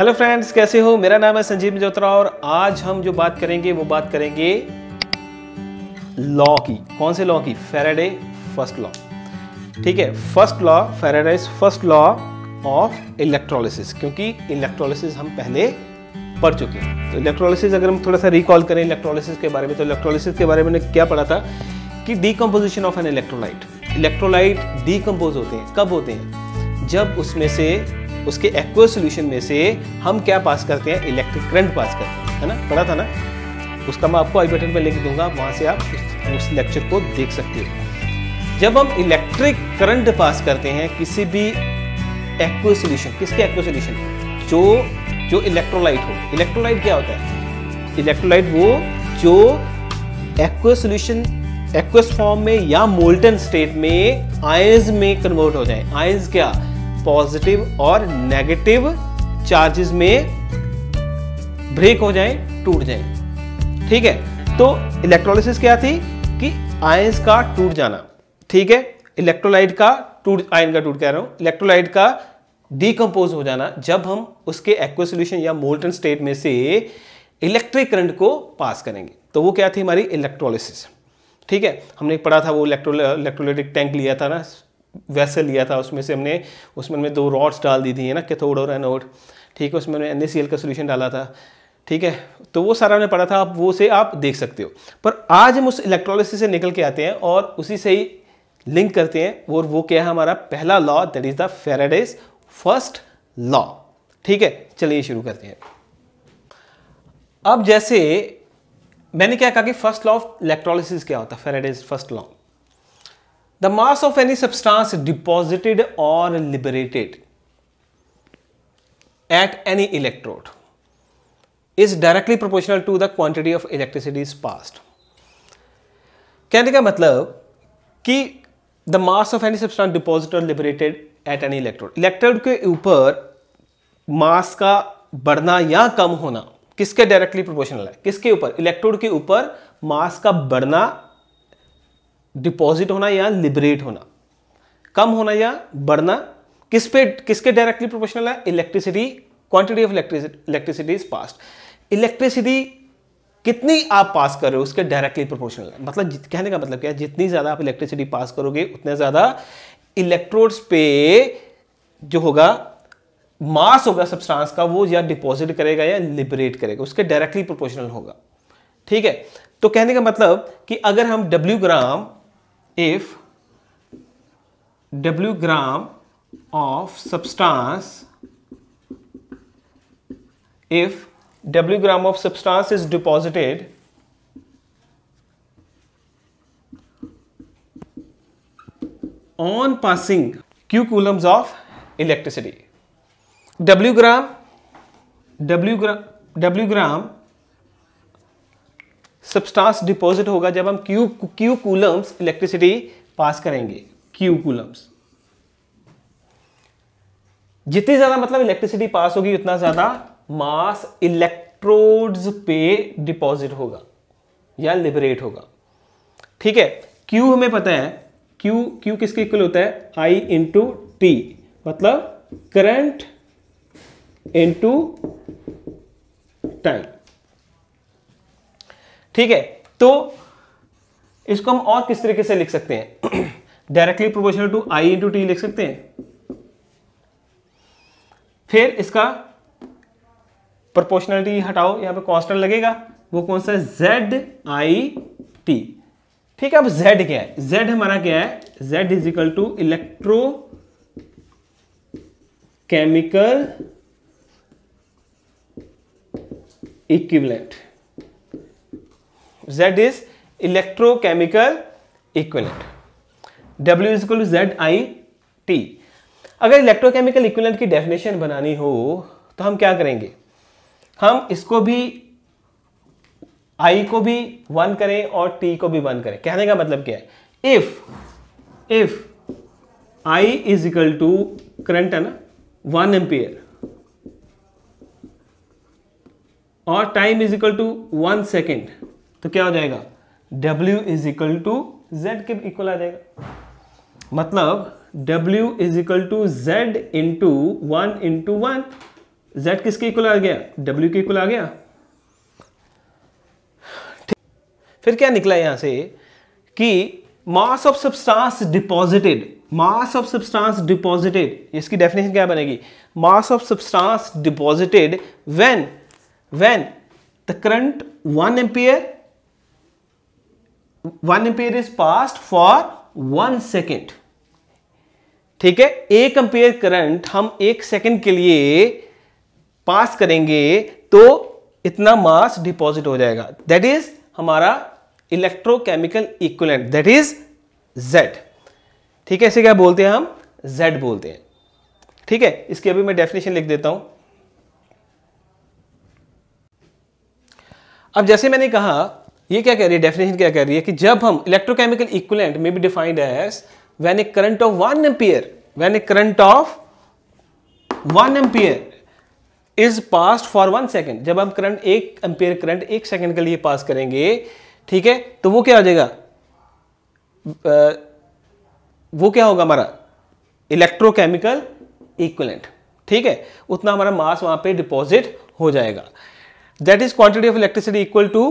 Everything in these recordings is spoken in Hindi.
हेलो फ्रेंड्स कैसे हो मेरा नाम है संजीव मजोत्रा और आज हम जो बात करेंगे वो बात करेंगे लॉ की कौन से लॉ की फेराडे फर्स्ट लॉ ठीक है first law Faraday first law of electrolysis क्योंकि इलेक्ट्रोलिसिस हम पहले पढ़ चुके हैं तो इलेक्ट्रोलिसिस अगर हम थोड़ा सा रिकॉल करें इलेक्ट्रोलिसिस के बारे में तो इलेक्ट्रोलिसिस के बारे में क्या पढ़ा था कि decomposition of an electrolyte electrolyte decompose होते हैं कब होते हैं जब उसमें से उसके एक्व सोल्यूशन में से हम क्या पास करते हैं इलेक्ट्रिक करंट पास करते हैं है ना पढ़ा था ना उसका मैं आपको आई बटन पर लिंक दूंगा वहां से आप उस लेक्चर को देख सकते हो जब हम इलेक्ट्रिक करंट पास करते हैं किसी भी एक्व सोल्यूशन किसके एक्व सोल्यूशन जो जो इलेक्ट्रोलाइट हो इलेक्ट्रोलाइट क्या होता है इलेक्ट्रोलाइट वो जो एक्व सोल्यूशन एक्वस फॉर्म में या मोल्टन स्टेट में आयंस में कन्वर्ट हो जाए आयंस क्या पॉजिटिव और नेगेटिव चार्जेस में ब्रेक हो जाए टूट जाए ठीक है तो इलेक्ट्रोलिसिस क्या थी कि आयंस का टूट जाना ठीक है इलेक्ट्रोलाइट का टूट आयन का टूट कह रहा हूं इलेक्ट्रोलाइट का डिकम्पोज हो जाना जब हम उसके एक्वेसोल्यूशन या मोल्टन स्टेट में से इलेक्ट्रिक करंट को पास करेंगे तो वो क्या थी हमारी इलेक्ट्रोलिसिस ठीक है हमने पढ़ा था वो इलेक्ट्रो इलेक्ट्रोलाइटिक टैंक लिया था ना वैसे लिया था उसमें से हमने उसमें हमने दो रॉड्स डाल दी थी है ना कैथोड और एनोड ठीक है उसमें हमने एन का सोल्यूशन डाला था ठीक है तो वो सारा हमने पढ़ा था आप वो से आप देख सकते हो पर आज हम उस इलेक्ट्रोलिसिस से निकल के आते हैं और उसी से ही लिंक करते हैं और वो क्या है हमारा पहला law that is the Faraday's first law ठीक है चलिए शुरू करते हैं अब जैसे मैंने क्या कहा कि फर्स्ट लॉ ऑफ इलेक्ट्रोलिसिस क्या होता है Faraday's first law the mass of any substance deposited or liberated at any electrode is directly proportional to the quantity of electricity is passed. कहने का मतलब कि the mass of any substance deposit और liberated at any electrode electrode के ऊपर मास का बढ़ना या कम होना किसके डायरेक्टली प्रोपोर्शनल है किसके ऊपर इलेक्ट्रोड के ऊपर मास का बढ़ना डिपॉजिट होना या लिबरेट होना कम होना या बढ़ना किस पे किसके डायरेक्टली प्रोपोर्शनल है electricity quantity of electricity is passed electricity कितनी आप पास कर रहे हो उसके डायरेक्टली प्रोपोर्शनल है मतलब कहने का मतलब क्या है जितनी ज़्यादा आप इलेक्ट्रिसिटी पास करोगे उतना ज़्यादा इलेक्ट्रोड्स पे जो होगा मास होगा सब्सटेंस का वो या डिपॉजिट करेगा या लिबरेट करेगा उसके डायरेक्टली प्रोपोर्शनल होगा ठीक है तो कहने का मतलब कि अगर हम W gram if W gram of substance if W gram of substance is deposited on passing Q coulombs of electricity. W gram W gram W gram substance deposit होगा जब हम Q Q coulombs electricity pass करेंगे क्यू कूलम्स जितनी ज्यादा मतलब इलेक्ट्रिसिटी पास होगी उतना ज्यादा मास इलेक्ट्रोड्स पे डिपॉजिट होगा या लिबरेट होगा ठीक है क्यू हमें पता है क्यू क्यू किसके इक्वल होता है आई इंटू टी मतलब करंट इंटू टाइम ठीक है तो इसको हम और किस तरीके से लिख सकते हैं directly proportional to I into T लिख सकते हैं फिर इसका प्रोपोर्शनलिटी हटाओ यहां पे कॉन्स्टेंट लगेगा वो कौन सा है जेड आई टी ठीक है अब जेड क्या है जेड हमारा क्या है Z is equal to electrochemical equivalent Z is electrochemical equivalent. W is equal to Z I T. अगर इलेक्ट्रोकेमिकल इक्विलेंट की डेफिनेशन बनानी हो तो हम क्या करेंगे हम इसको भी आई को भी वन करें और टी को भी वन करें कहने का मतलब क्या है if if I is equal to current है ना वन एम्पियर और time is equal to one second तो क्या हो जाएगा W is equal to Z के इक्वल आ जाएगा मतलब W is equal to Z into one into one Z किसके इक्वल आ गया W के इक्वल आ गया फिर क्या निकला यहां से कि mass of substance deposited mass of substance deposited इसकी डेफिनेशन क्या बनेगी mass of substance deposited when when the current one ampere one ampere is passed for one second ठीक है एक एम्पेयर करंट हम एक सेकेंड के लिए पास करेंगे तो इतना मास डिपॉजिट हो जाएगा दैट इज हमारा electrochemical equivalent that is Z ठीक है इसे क्या बोलते हैं हम Z बोलते हैं ठीक है इसके अभी मैं डेफिनेशन लिख देता हूं अब जैसे मैंने कहा ये क्या कह रही है डेफिनेशन क्या कह रही है कि जब हम इलेक्ट्रोकेमिकल इक्वलेंट में be defined as when a current of one ampere when a current of one ampere is pass for one second जब हम करंट एक एम्पियर करंट एक सेकेंड के लिए पास करेंगे ठीक है तो वो क्या हो जाएगा वो क्या होगा हमारा इलेक्ट्रोकेमिकल इक्वलेंट ठीक है उतना हमारा मास वहां पे डिपॉजिट हो जाएगा that is quantity of electricity equal to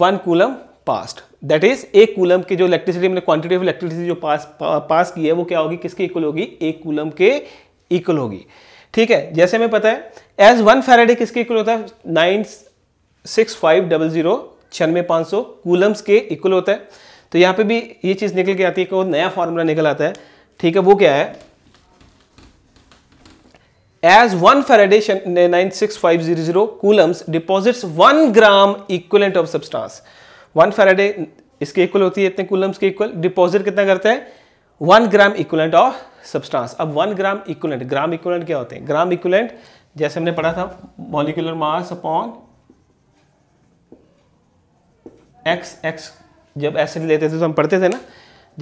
one coulomb passed that is एक कूलम के जो इलेक्ट्रिसिटी मैंने क्वांटिटी ऑफ इलेक्ट्रिसिटी जो पास पा, पास की है वो क्या होगी किसके इक्वल होगी एक कूलम के इक्वल होगी ठीक है जैसे हमें पता है एज वन फेराडे किसके इक्वल होता है nine six five double zero छियानवे पाँच सौ कूलम्स के इक्वल होता है तो यहाँ पे भी ये चीज़ निकल के आती है वो नया फॉर्मूला निकल आता है ठीक है वो क्या है As 1 Faraday 96500 coulombs deposits 1 gram equivalent of substance. 1 Faraday इसके इक्वल होती है इतने कूलम्स के इक्वल डिपॉजिट कितना करते हैं one gram equivalent of substance अब one gram equivalent gram equivalent क्या होते हैं ग्राम इक्वलेंट जैसे हमने पढ़ा था molecular mass upon X X जब एसिड लेते थे तो हम पढ़ते थे ना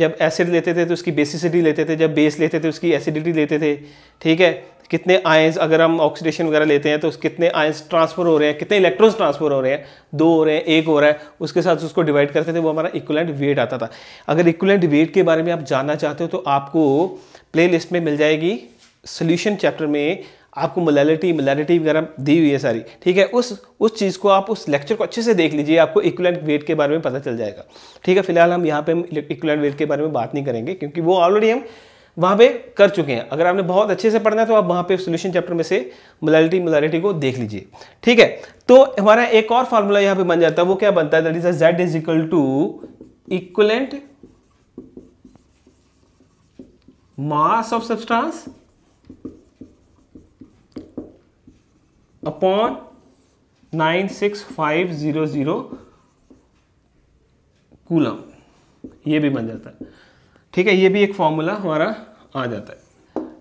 जब एसिड लेते थे तो उसकी बेसिसिटी लेते थे जब बेस लेते थे तो उसकी एसिडिटी लेते थे ठीक है कितने आयंस अगर हम ऑक्सीडेशन वगैरह लेते हैं तो उस कितने आयंस ट्रांसफर हो रहे हैं कितने इलेक्ट्रॉन्स ट्रांसफर हो रहे हैं दो हो रहे हैं एक हो रहा है उसके साथ उसको डिवाइड करते थे वो हमारा इक्वलेंट वेट आता था अगर इक्वलेंट वेट के बारे में आप जानना चाहते हो तो आपको प्ले में मिल जाएगी सोल्यूशन चैप्टर में आपको मोलैलिटी मोलैलिटी वगैरह दी हुई है सारी ठीक है उस उस चीज़ को आप उस लेक्चर को अच्छे से देख लीजिए आपको इक्वलेंट वेट के बारे में पता चल जाएगा ठीक है फिलहाल हम यहाँ पे हम इक्वलेंट वेट के बारे में बात नहीं करेंगे क्योंकि वो ऑलरेडी हम वहाँ पे कर चुके हैं अगर आपने बहुत अच्छे से पढ़ना है तो आप वहाँ पे सोल्यूशन चैप्टर में से मोलालिटी मोलालिटी को देख लीजिए ठीक है तो हमारा एक और फार्मूला यहाँ पे बन जाता है वो क्या बनता है that is Z is equal to equivalent mass of substance upon nine six five zero zero coulomb यह भी बन जाता है ठीक है ये भी एक फॉर्मूला हमारा आ जाता है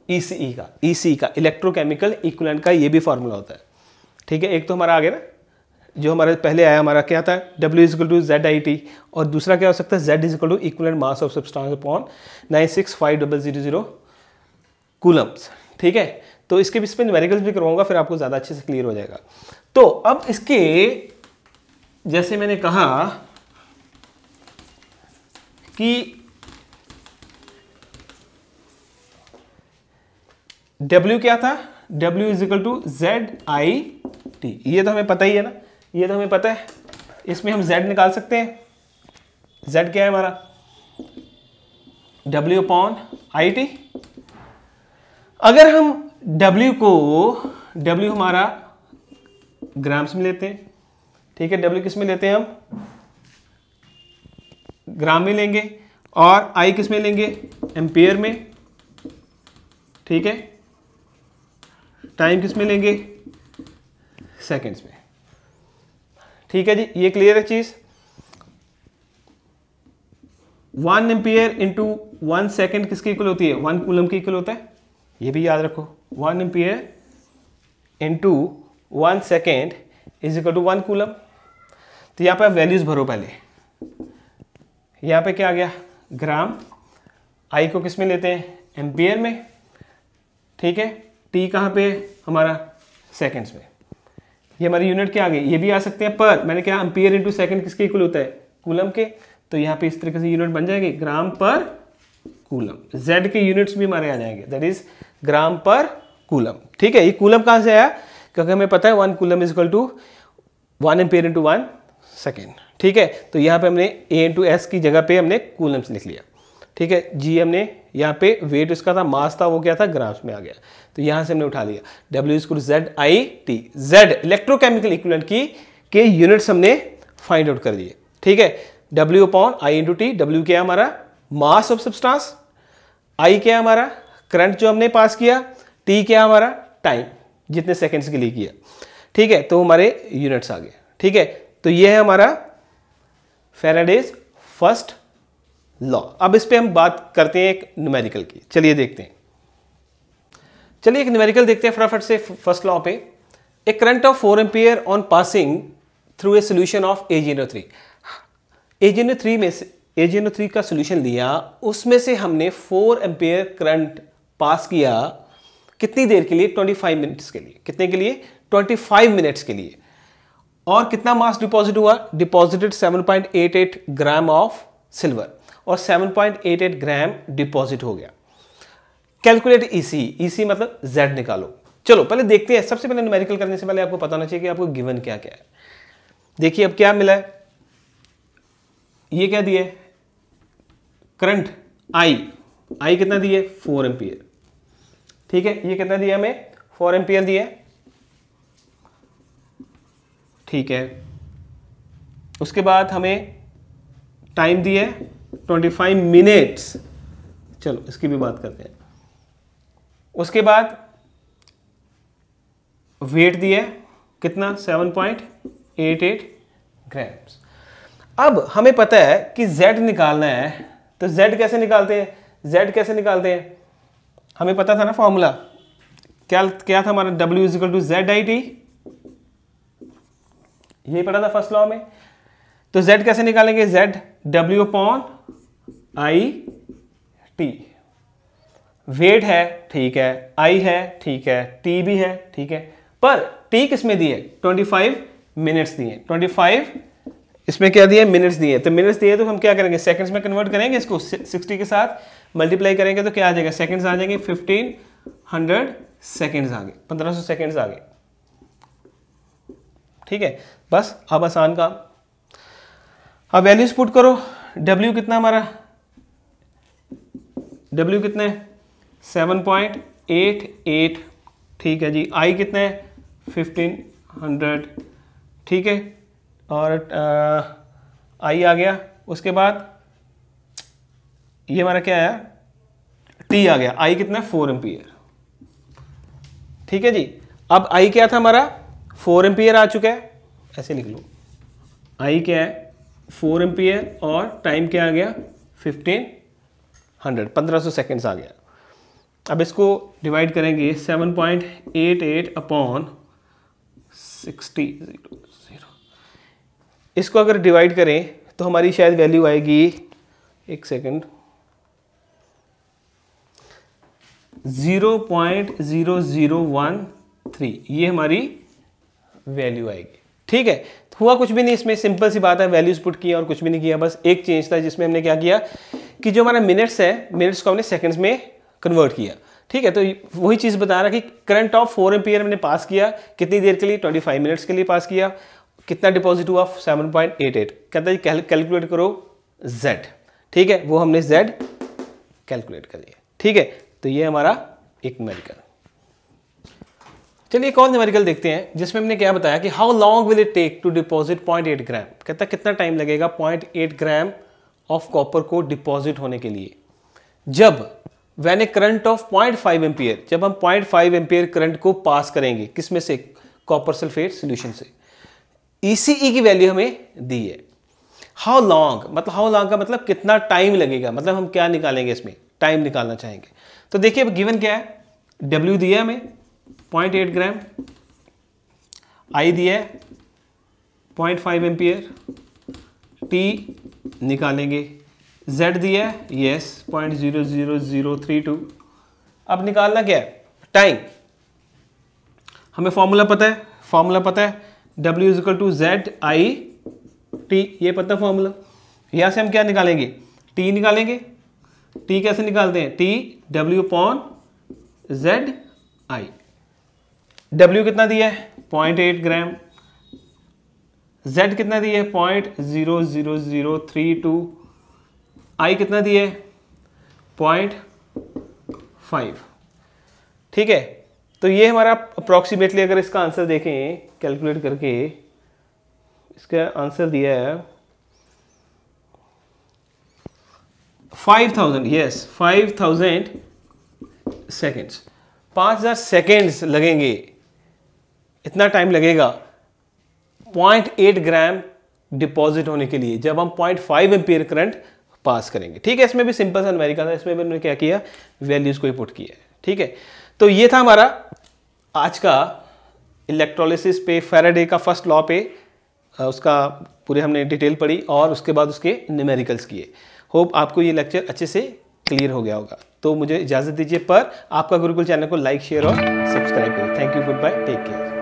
ई e e का ई e का इलेक्ट्रोकेमिकल इक्वलेंट का ये भी फॉर्मूला होता है ठीक है एक तो हमारा आ गया ना जो हमारे पहले आया हमारा क्या था W equal to Z I T और दूसरा क्या हो सकता है Z equal to equivalent mass of substance upon nine six five double zero zero coulombs ठीक है तो इसके बीच में वेरिकल्स भी करवाऊंगा फिर आपको ज़्यादा अच्छे से क्लियर हो जाएगा तो अब इसके जैसे मैंने कहा कि डब्ल्यू क्या था W is equal to Z I T ये तो हमें पता ही है ना ये तो हमें पता है इसमें हम जेड निकाल सकते हैं जेड क्या है हमारा डब्ल्यू अपॉन आई टी अगर हम डब्ल्यू को डब्ल्यू हमारा ग्राम्स में लेते हैं ठीक है डब्ल्यू किस में लेते हैं हम ग्राम में लेंगे और आई किस में लेंगे एम्पेयर में ठीक है टाइम किस में लेंगे सेकेंड्स में ठीक है जी ये क्लियर है चीज़ one ampere into one second किसकी इक्वल होती है वन कूलम की इक्वल होता है ये भी याद रखो one ampere into one second is equal to one coulomb तो यहाँ पे आप वैल्यूज़ भरो पहले यहाँ पे क्या आ गया ग्राम आई को किस में लेते हैं एम्पियर में ठीक है टी कहाँ पे हमारा सेकेंड्स में ये हमारी यूनिट क्या आ गई ये भी आ सकते हैं पर मैंने क्या एम्पियर इंटू सेकेंड किसके इक्वल होता है कूलम के तो यहाँ पे इस तरीके से यूनिट बन जाएगी ग्राम पर कूलम जेड के यूनिट्स भी हमारे आ जाएंगे दैट इज ग्राम पर कूलम ठीक है ये कूलम कहाँ से आया क्योंकि हमें पता है one coulomb is equal to one ampere into one second ठीक है तो यहाँ पे हमने ए इंटू एस की जगह पे हमने कूलम्स लिख लिया ठीक है जी हमने यहाँ पे वेट उसका था मास था वो क्या था ग्राम्स में आ गया तो यहाँ से हमने उठा लिया W equal Z I T Z electrochemical equivalent की के यूनिट्स हमने फाइंड आउट कर दिए ठीक है W upon I into T W क्या हमारा मास ऑफ सब्सटेंस आई क्या हमारा करंट जो हमने पास किया टी क्या हमारा टाइम जितने सेकेंड्स के लिए किया ठीक है तो हमारे यूनिट्स आ गए ठीक है तो ये है हमारा फेराडेज फर्स्ट लॉ अब इस पर हम बात करते हैं एक न्यूमेरिकल की चलिए देखते हैं चलिए एक न्यूमेरिकल देखते हैं फटाफट से फर्स्ट लॉ पे a current of four ampere on passing through a solution of a three a three में से ए थ्री का सोल्यूशन लिया उसमें से हमने फोर एम्पियर करंट पास किया कितनी देर के लिए ट्वेंटी फाइव मिनट्स के लिए कितने के लिए ट्वेंटी फाइव मिनट्स के लिए और कितना मास डिपॉजिट हुआ deposited seven point eight eight gram of silver और 7.88 ग्राम डिपॉजिट हो गया कैलकुलेट ईसी ईसी मतलब जेड निकालो चलो पहले देखते हैं सबसे पहले न्यूमेरिकल करने से पहले आपको पता होना चाहिए कि आपको गिवन क्या क्या है देखिए अब क्या मिला है ये क्या दिए करंट आई आई कितना दिए फोर एम्पियर ठीक है ये कितना दिया हमें फोर एम्पियर दिया ठीक है उसके बाद हमें टाइम दिया 25 मिनट्स चलो इसकी भी बात करते हैं उसके बाद वेट दिया कितना 7.88 ग्राम्स अब हमें पता है कि Z निकालना है तो Z कैसे निकालते हैं Z कैसे निकालते हैं हमें पता था ना फॉर्मूला क्या क्या था हमारा W equal to Z I T यही पढ़ा था फर्स्ट लॉ में तो Z कैसे निकालेंगे Z W upon I T weight है ठीक है आई है ठीक है टी भी है ठीक है पर टी किसमें दिए 25 मिनट्स दिए 25 इसमें क्या दिए मिनट्स दिए तो मिनट्स दिए तो हम क्या करेंगे सेकंड्स में कन्वर्ट करेंगे इसको 60 के साथ मल्टीप्लाई करेंगे तो क्या आ जाएगा सेकंड्स आ जाएंगे 1500 सेकेंड्स आगे सौ सेकंड्स आगे ठीक है बस अब आसान काम अब वैल्यूज पुट करो डब्ल्यू कितना हमारा डब्ल्यू कितने सेवन पॉइंट एट एट ठीक है जी आई कितने है फिफ्टीन हंड्रेड ठीक है और आई आ गया उसके बाद ये हमारा क्या आया टी आ गया आई कितना है फोर एम्पियर ठीक है जी अब आई क्या था हमारा फोर एम्पियर आ चुका है ऐसे लिख लो आई क्या है फोर एम्पियर और टाइम क्या आ गया फिफ्टीन हंड्रेड पंद्रह सौ सेकेंड्स आ गया अब इसको डिवाइड करेंगे seven point eight eight upon sixty zero zero इसको अगर डिवाइड करें तो हमारी शायद वैल्यू आएगी एक second zero point zero zero one three ये हमारी वैल्यू आएगी ठीक है हुआ कुछ भी नहीं इसमें सिंपल सी बात है वैल्यूज पुट किया और कुछ भी नहीं किया बस एक चेंज था जिसमें हमने क्या किया कि जो हमारा मिनट्स है मिनट्स को हमने सेकेंड्स में कन्वर्ट किया ठीक है तो वही चीज़ बता रहा कि करंट ऑफ फोर एम हमने पास किया कितनी देर के लिए ट्वेंटी फाइव मिनट्स के लिए पास किया कितना डिपॉजिट हुआ सेवन पॉइंट एट एट कहता है कैलकुलेट करो जेड ठीक है वो हमने जेड कैलकुलेट कर लिया ठीक है तो ये हमारा एक मेडिकल चलिए एक और न्यूमेरिकल देखते हैं जिसमें हमने क्या बताया कि how long will it take to deposit 0.8 gram कहता कितना टाइम लगेगा 0.8 ग्राम ऑफ कॉपर को डिपॉजिट होने के लिए जब when a current of point five ampere जब हम पॉइंट फाइव एम्पियर करंट को पास करेंगे किसमें से कॉपर सल्फेट सोल्यूशन से ई e e की वैल्यू हमें दी है हाउ लॉन्ग मतलब हाउ लॉन्ग का मतलब कितना टाइम लगेगा मतलब हम क्या निकालेंगे इसमें टाइम निकालना चाहेंगे तो देखिए अब गिवन क्या है डब्ल्यू दिया हमें पॉइंट एट ग्राम आई दिया है पॉइंट फाइव एम्पियर टी निकालेंगे z दिया है yes point zero zero zero three two अब निकालना क्या है टाइम हमें फॉर्मूला पता है फॉर्मूला पता है w is equal to Z I T ये पता फॉर्मूला यहाँ से हम क्या निकालेंगे t निकालेंगे t कैसे निकालते हैं t w upon Z I W कितना दिया है पॉइंट एट ग्राम z कितना दिए है point zero zero zero three two I कितना दिए है पॉइंट फाइव ठीक है तो ये हमारा अप्रॉक्सीमेटली अगर इसका आंसर देखें कैलकुलेट करके इसका आंसर दिया है five thousand yes five thousand seconds पाँच हज़ार सेकेंड्स लगेंगे इतना टाइम लगेगा 0.8 ग्राम डिपॉजिट होने के लिए जब हम 0.5 फाइव एम्पियर करंट पास करेंगे ठीक है इसमें भी सिंपल सा अमेरिका था इसमें भी उन्होंने क्या किया वैल्यूज को ही पुट किया ठीक है तो ये था हमारा आज का इलेक्ट्रोलिसिस पे फेराडे का फर्स्ट लॉ पे उसका पूरे हमने डिटेल पढ़ी और उसके बाद उसके न्यूमेरिकल्स किए होप आपको ये लेक्चर अच्छे से क्लियर हो गया होगा तो मुझे इजाज़त दीजिए पर आपका गुरुकुल चैनल को लाइक शेयर और सब्सक्राइब करें thank you goodbye take care